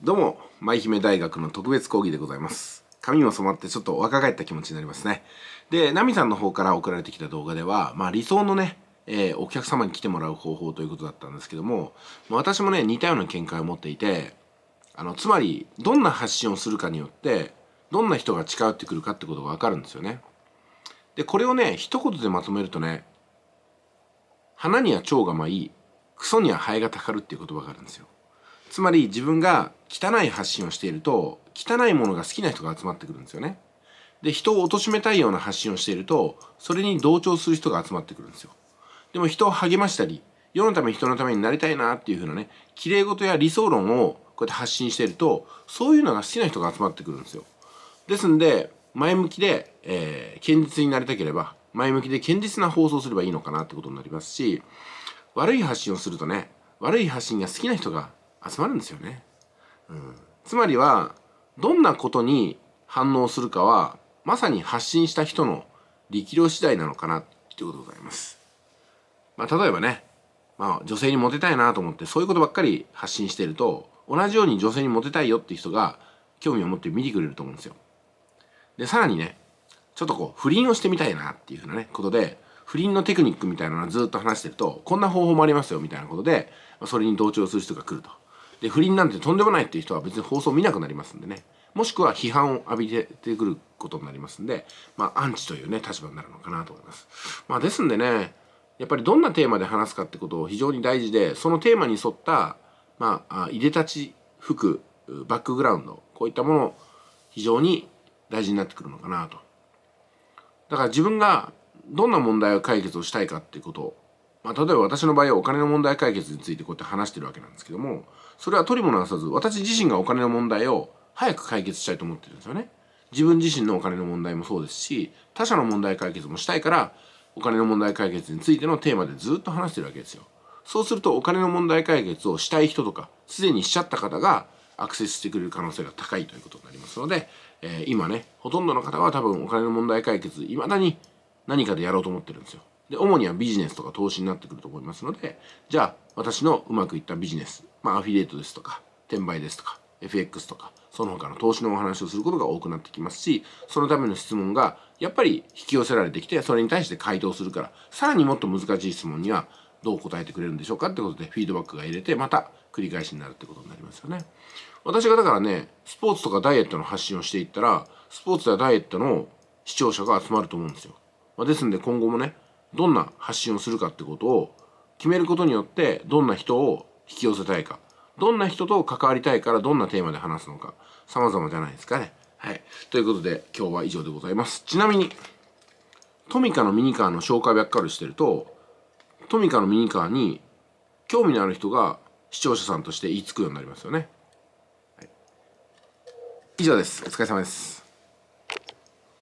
どうも、舞姫大学の特別講義でございます。髪も染まってちょっと若返った気持ちになりますね。で、ナミさんの方から送られてきた動画では、まあ理想のね、えー、お客様に来てもらう方法ということだったんですけども、私もね、似たような見解を持っていて、あの、つまり、どんな発信をするかによって、どんな人が近寄ってくるかってことがわかるんですよね。で、これをね、一言でまとめるとね、花には蝶が舞い、クソにはハエがたかるっていう言葉があるんですよ。つまり自分が汚い発信をしていると汚いものが好きな人が集まってくるんですよねで人を貶めたいような発信をしているとそれに同調する人が集まってくるんですよでも人を励ましたり世のため人のためになりたいなっていうふうなね綺麗事や理想論をこうやって発信しているとそういうのが好きな人が集まってくるんですよですんで前向きで、えー、堅実になりたければ前向きで堅実な放送すればいいのかなってことになりますし悪い発信をするとね悪い発信が好きな人が集まるんですよね、うん、つまりはどんなことに反応するかはまさに発信した人の力量次第なのかなっていうことでございます、まあ、例えばね、まあ、女性にモテたいなと思ってそういうことばっかり発信してると同じように女性にモテたいよって人が興味を持って見てくれると思うんですよでさらにねちょっとこう不倫をしてみたいなっていうふうなねことで不倫のテクニックみたいなのをずっと話してるとこんな方法もありますよみたいなことでそれに同調する人が来るとで不倫なんてとんでもないっていう人は別に放送見なくなりますんでねもしくは批判を浴びてくることになりますんでまあアンチというね立場になるのかなと思いますまあですんでねやっぱりどんなテーマで話すかってことを非常に大事でそのテーマに沿ったまあいでたち服バックグラウンドこういったもの非常に大事になってくるのかなとだから自分がどんな問題を解決をしたいかっていうことまあ、例えば私の場合はお金の問題解決についてこうやって話してるわけなんですけどもそれは取りもなさず私自身がお金の問題を早く解決したいと思ってるんですよね。自分自身のお金の問題もそうですし他者の問題解決もしたいからお金の問題解決についてのテーマでずっと話してるわけですよ。そうするとお金の問題解決をしたい人とかすでにしちゃった方がアクセスしてくれる可能性が高いということになりますので、えー、今ねほとんどの方は多分お金の問題解決いまだに何かでやろうと思ってるんですよ。で主にはビジネスとか投資になってくると思いますのでじゃあ私のうまくいったビジネス、まあ、アフィリエイトですとか転売ですとか FX とかその他の投資のお話をすることが多くなってきますしそのための質問がやっぱり引き寄せられてきてそれに対して回答するからさらにもっと難しい質問にはどう答えてくれるんでしょうかってことでフィードバックが入れてまた繰り返しになるってことになりますよね私がだからねスポーツとかダイエットの発信をしていったらスポーツやダイエットの視聴者が集まると思うんですよ、まあ、ですんで今後もねどんな発信をするかってことを決めることによってどんな人を引き寄せたいかどんな人と関わりたいからどんなテーマで話すのか様々じゃないですかね。はい。ということで今日は以上でございます。ちなみにトミカのミニカーの紹介ばっかりしてるとトミカのミニカーに興味のある人が視聴者さんとして言いつくようになりますよね。はい、以上です。お疲れ様です。